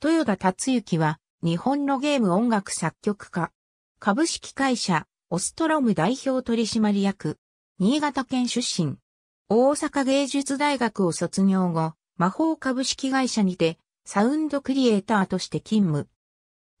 豊田達之は、日本のゲーム音楽作曲家。株式会社、オストロム代表取締役。新潟県出身。大阪芸術大学を卒業後、魔法株式会社にて、サウンドクリエイターとして勤務。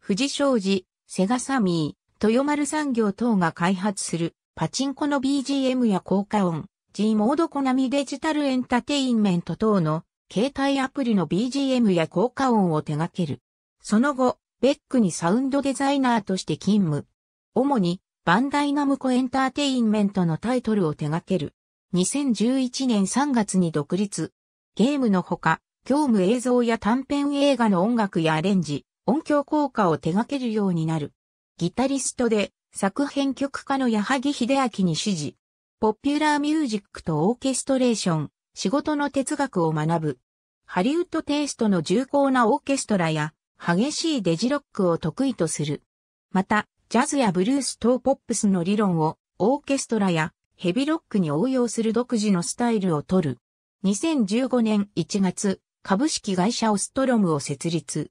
富士商事、セガサミー、豊丸産業等が開発する、パチンコの BGM や効果音、G モードコナミデジタルエンタテインメント等の携帯アプリの BGM や効果音を手掛ける。その後、ベックにサウンドデザイナーとして勤務。主に、バンダイナムコエンターテインメントのタイトルを手掛ける。2011年3月に独立。ゲームのほか、業務映像や短編映画の音楽やアレンジ、音響効果を手掛けるようになる。ギタリストで、作編曲家の矢作秀明に指示。ポピュラーミュージックとオーケストレーション、仕事の哲学を学ぶ。ハリウッドテイストの重厚なオーケストラや激しいデジロックを得意とする。また、ジャズやブルース等ポップスの理論をオーケストラやヘビロックに応用する独自のスタイルを取る。2015年1月、株式会社オストロムを設立。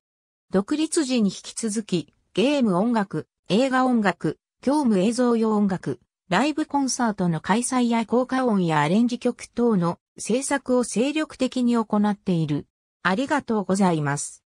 独立時に引き続き、ゲーム音楽、映画音楽、業務映像用音楽、ライブコンサートの開催や効果音やアレンジ曲等の制作を精力的に行っている。ありがとうございます。